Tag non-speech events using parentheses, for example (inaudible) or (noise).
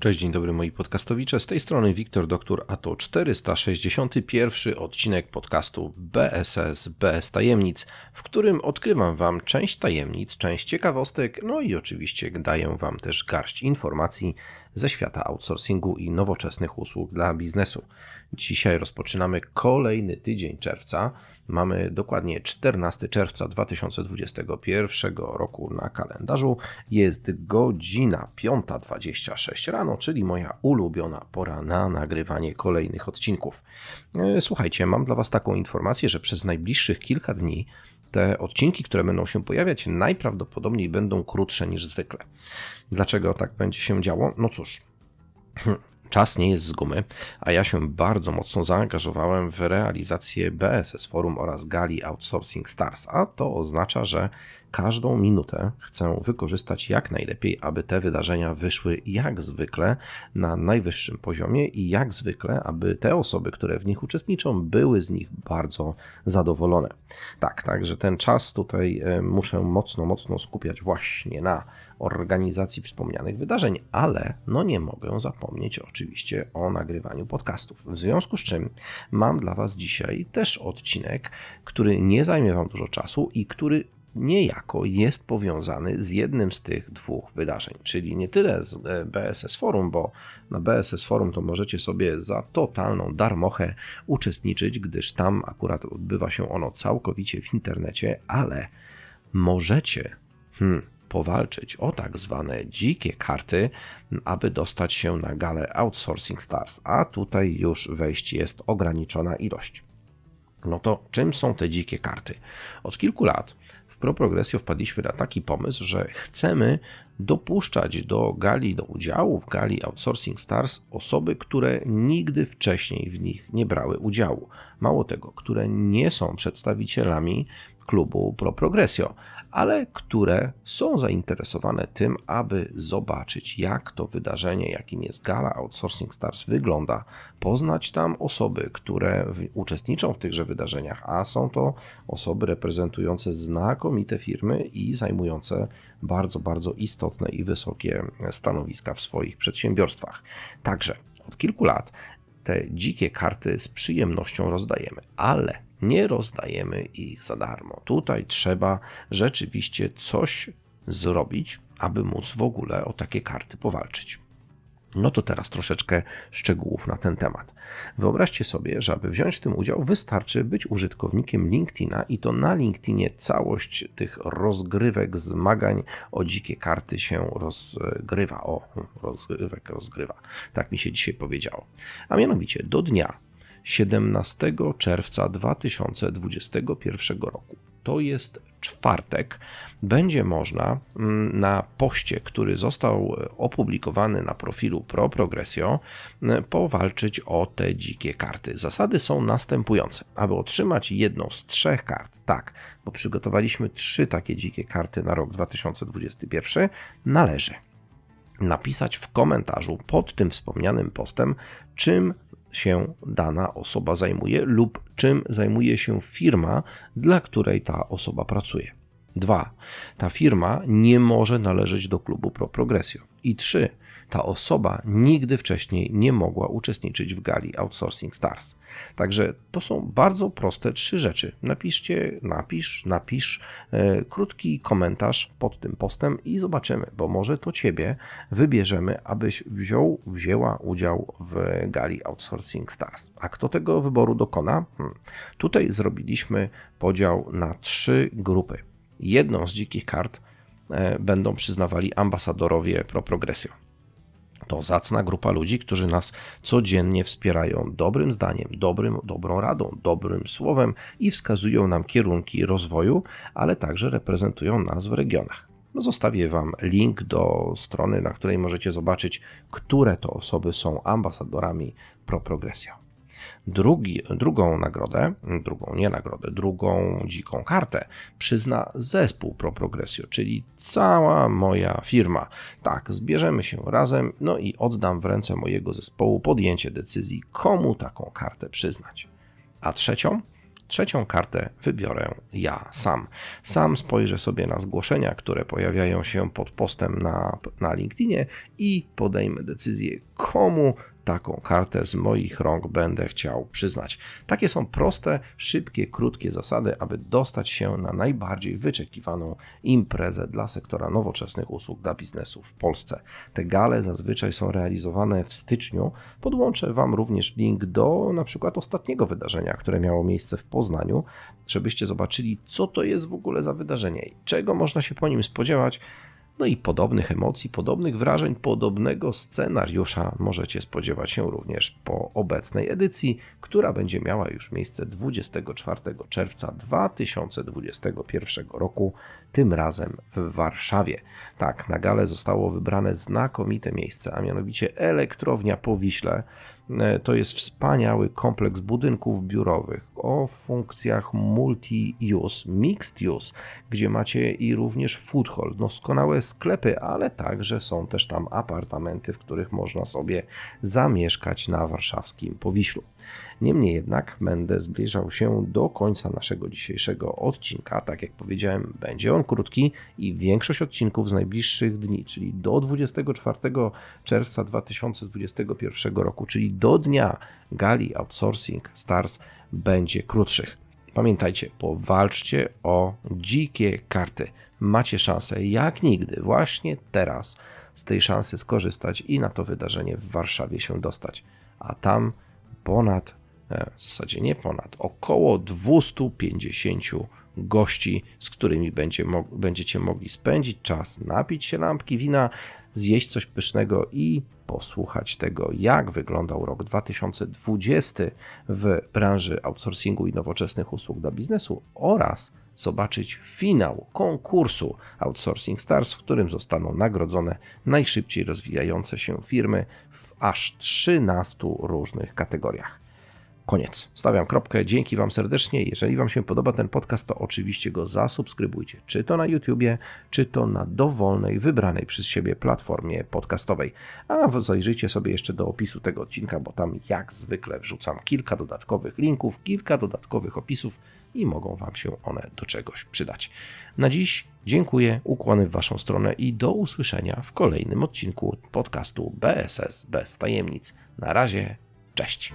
Cześć, dzień dobry moi podcastowicze. Z tej strony Wiktor Doktor, a to 461 odcinek podcastu BSS BS Tajemnic, w którym odkrywam Wam część tajemnic, część ciekawostek, no i oczywiście daję Wam też garść informacji ze świata outsourcingu i nowoczesnych usług dla biznesu. Dzisiaj rozpoczynamy kolejny tydzień czerwca. Mamy dokładnie 14 czerwca 2021 roku na kalendarzu. Jest godzina 5.26 rano, czyli moja ulubiona pora na nagrywanie kolejnych odcinków. E, słuchajcie, mam dla Was taką informację, że przez najbliższych kilka dni te odcinki, które będą się pojawiać, najprawdopodobniej będą krótsze niż zwykle. Dlaczego tak będzie się działo? No cóż. (clears throat) Czas nie jest z gumy, a ja się bardzo mocno zaangażowałem w realizację BSS Forum oraz Gali Outsourcing Stars, a to oznacza, że Każdą minutę chcę wykorzystać jak najlepiej, aby te wydarzenia wyszły jak zwykle na najwyższym poziomie i jak zwykle, aby te osoby, które w nich uczestniczą, były z nich bardzo zadowolone. Tak, także ten czas tutaj e, muszę mocno, mocno skupiać właśnie na organizacji wspomnianych wydarzeń, ale no nie mogę zapomnieć oczywiście o nagrywaniu podcastów. W związku z czym mam dla Was dzisiaj też odcinek, który nie zajmie Wam dużo czasu i który niejako jest powiązany z jednym z tych dwóch wydarzeń, czyli nie tyle z e, BSS Forum, bo na BSS Forum to możecie sobie za totalną darmochę uczestniczyć, gdyż tam akurat odbywa się ono całkowicie w internecie, ale możecie hmm, powalczyć o tak zwane dzikie karty, aby dostać się na galę Outsourcing Stars, a tutaj już wejść jest ograniczona ilość. No to czym są te dzikie karty? Od kilku lat Pro Progressio wpadliśmy na taki pomysł, że chcemy dopuszczać do gali, do udziału w gali Outsourcing Stars osoby, które nigdy wcześniej w nich nie brały udziału. Mało tego, które nie są przedstawicielami klubu Pro Progressio, ale które są zainteresowane tym, aby zobaczyć, jak to wydarzenie, jakim jest gala Outsourcing Stars, wygląda, poznać tam osoby, które uczestniczą w tychże wydarzeniach, a są to osoby reprezentujące znakomite firmy i zajmujące bardzo, bardzo istotne i wysokie stanowiska w swoich przedsiębiorstwach. Także od kilku lat te dzikie karty z przyjemnością rozdajemy, ale nie rozdajemy ich za darmo. Tutaj trzeba rzeczywiście coś zrobić, aby móc w ogóle o takie karty powalczyć. No to teraz troszeczkę szczegółów na ten temat. Wyobraźcie sobie, że aby wziąć w tym udział, wystarczy być użytkownikiem LinkedIna i to na LinkedInie całość tych rozgrywek, zmagań o dzikie karty się rozgrywa. O, rozgrywek rozgrywa. Tak mi się dzisiaj powiedziało. A mianowicie do dnia 17 czerwca 2021 roku. To jest czwartek, będzie można mm, na poście, który został e, opublikowany na profilu Pro Progressio, e, powalczyć o te dzikie karty. Zasady są następujące. Aby otrzymać jedną z trzech kart, tak, bo przygotowaliśmy trzy takie dzikie karty na rok 2021, należy napisać w komentarzu pod tym wspomnianym postem, czym się dana osoba zajmuje lub czym zajmuje się firma, dla której ta osoba pracuje. 2. Ta firma nie może należeć do klubu Pro Progressio. I 3 ta osoba nigdy wcześniej nie mogła uczestniczyć w gali Outsourcing Stars. Także to są bardzo proste trzy rzeczy. Napiszcie, napisz, napisz e, krótki komentarz pod tym postem i zobaczymy, bo może to Ciebie wybierzemy, abyś wziął, wzięła udział w gali Outsourcing Stars. A kto tego wyboru dokona? Hmm. Tutaj zrobiliśmy podział na trzy grupy. Jedną z dzikich kart e, będą przyznawali ambasadorowie Pro Progresio. To zacna grupa ludzi, którzy nas codziennie wspierają dobrym zdaniem, dobrym, dobrą radą, dobrym słowem i wskazują nam kierunki rozwoju, ale także reprezentują nas w regionach. No zostawię Wam link do strony, na której możecie zobaczyć, które to osoby są ambasadorami ProProgresja. Drugi, drugą nagrodę, drugą nie nagrodę, drugą dziką kartę przyzna zespół Pro Progressio, czyli cała moja firma. Tak, zbierzemy się razem, no i oddam w ręce mojego zespołu podjęcie decyzji, komu taką kartę przyznać. A trzecią? Trzecią kartę wybiorę ja sam. Sam spojrzę sobie na zgłoszenia, które pojawiają się pod postem na, na LinkedInie i podejmę decyzję, komu taką kartę z moich rąk będę chciał przyznać. Takie są proste, szybkie, krótkie zasady, aby dostać się na najbardziej wyczekiwaną imprezę dla sektora nowoczesnych usług dla biznesu w Polsce. Te gale zazwyczaj są realizowane w styczniu. Podłączę Wam również link do na przykład ostatniego wydarzenia, które miało miejsce w Poznaniu, żebyście zobaczyli, co to jest w ogóle za wydarzenie i czego można się po nim spodziewać. No i podobnych emocji, podobnych wrażeń, podobnego scenariusza możecie spodziewać się również po obecnej edycji, która będzie miała już miejsce 24 czerwca 2021 roku, tym razem w Warszawie. Tak, na gale zostało wybrane znakomite miejsce, a mianowicie elektrownia Powiśle. E, to jest wspaniały kompleks budynków biurowych, o funkcjach multi-use, mixed use, gdzie macie i również food hall, no doskonałe sklepy, ale także są też tam apartamenty, w których można sobie zamieszkać na warszawskim Powiślu. Niemniej jednak będę zbliżał się do końca naszego dzisiejszego odcinka. Tak jak powiedziałem, będzie on krótki i większość odcinków z najbliższych dni, czyli do 24 czerwca 2021 roku, czyli do dnia gali Outsourcing Stars będzie krótszych. Pamiętajcie, powalczcie o dzikie karty. Macie szansę jak nigdy, właśnie teraz, z tej szansy skorzystać i na to wydarzenie w Warszawie się dostać. A tam ponad, e, w zasadzie nie ponad, około 250 gości, z którymi będzie, mo będziecie mogli spędzić czas, napić się lampki wina, zjeść coś pysznego i posłuchać tego, jak wyglądał rok 2020 w branży outsourcingu i nowoczesnych usług dla biznesu oraz zobaczyć finał konkursu Outsourcing Stars, w którym zostaną nagrodzone najszybciej rozwijające się firmy w aż 13 różnych kategoriach. Koniec. Stawiam kropkę. Dzięki Wam serdecznie. Jeżeli Wam się podoba ten podcast, to oczywiście go zasubskrybujcie. Czy to na YouTubie, czy to na dowolnej, wybranej przez siebie platformie podcastowej. A zajrzyjcie sobie jeszcze do opisu tego odcinka, bo tam jak zwykle wrzucam kilka dodatkowych linków, kilka dodatkowych opisów i mogą Wam się one do czegoś przydać. Na dziś dziękuję, ukłony w Waszą stronę i do usłyszenia w kolejnym odcinku podcastu BSS bez tajemnic. Na razie, cześć.